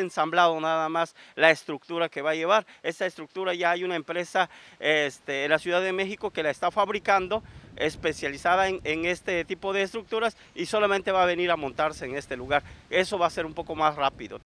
ensamblado nada más la estructura que va a llevar. Esa estructura ya hay una empresa este, en la Ciudad de México que la está fabricando especializada en, este tipo de estructuras y solamente va a venir a montarse en este lugar. Eso va a ser un poco más rápido.